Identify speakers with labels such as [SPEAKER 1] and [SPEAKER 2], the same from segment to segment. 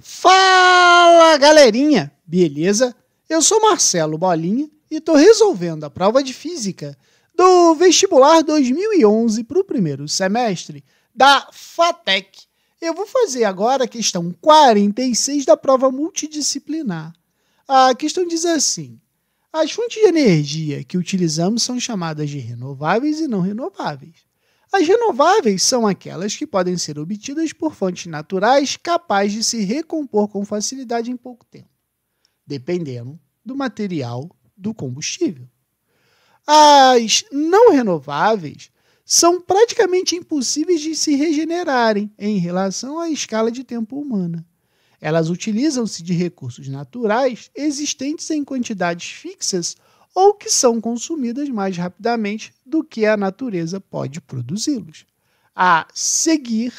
[SPEAKER 1] Fala galerinha, beleza? Eu sou Marcelo Bolinha e estou resolvendo a prova de física do vestibular 2011 para o primeiro semestre da FATEC. Eu vou fazer agora a questão 46 da prova multidisciplinar. A questão diz assim: as fontes de energia que utilizamos são chamadas de renováveis e não renováveis. As renováveis são aquelas que podem ser obtidas por fontes naturais capazes de se recompor com facilidade em pouco tempo, dependendo do material do combustível. As não renováveis são praticamente impossíveis de se regenerarem em relação à escala de tempo humana. Elas utilizam-se de recursos naturais existentes em quantidades fixas ou que são consumidas mais rapidamente do que a natureza pode produzi-los. A seguir,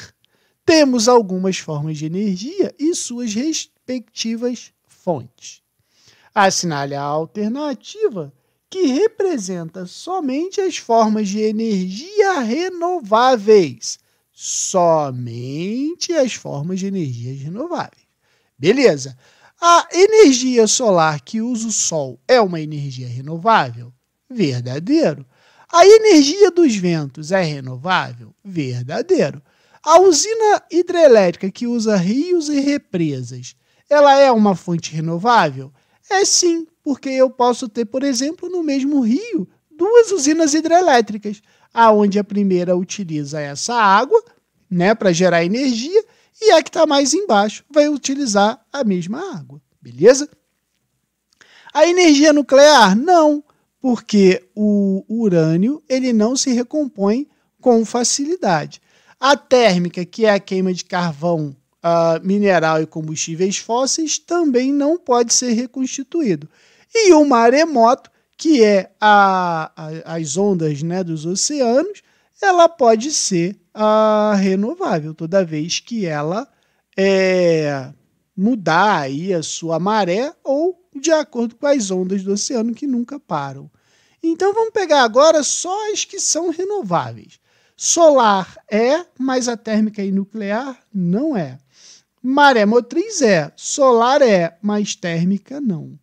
[SPEAKER 1] temos algumas formas de energia e suas respectivas fontes. Assinale a alternativa que representa somente as formas de energia renováveis. Somente as formas de energias renováveis. Beleza. A energia solar que usa o sol é uma energia renovável? Verdadeiro. A energia dos ventos é renovável? Verdadeiro. A usina hidrelétrica que usa rios e represas, ela é uma fonte renovável? É sim, porque eu posso ter, por exemplo, no mesmo rio, duas usinas hidrelétricas, aonde a primeira utiliza essa água, né, para gerar energia, e a que está mais embaixo vai utilizar a mesma água, beleza? A energia nuclear, não, porque o urânio ele não se recompõe com facilidade. A térmica, que é a queima de carvão uh, mineral e combustíveis fósseis, também não pode ser reconstituído. E o maremoto, que é a, a, as ondas né, dos oceanos, ela pode ser a renovável, toda vez que ela é, mudar aí a sua maré ou de acordo com as ondas do oceano que nunca param. Então vamos pegar agora só as que são renováveis. Solar é, mas a térmica e nuclear não é. Maré motriz é, solar é, mas térmica não.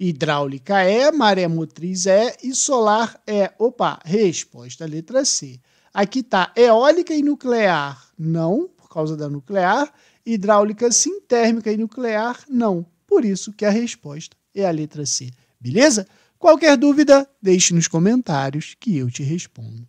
[SPEAKER 1] Hidráulica é, maré motriz é e solar é. Opa, resposta letra C. Aqui está eólica e nuclear, não, por causa da nuclear. Hidráulica sim, térmica e nuclear, não. Por isso que a resposta é a letra C. Beleza? Qualquer dúvida, deixe nos comentários que eu te respondo.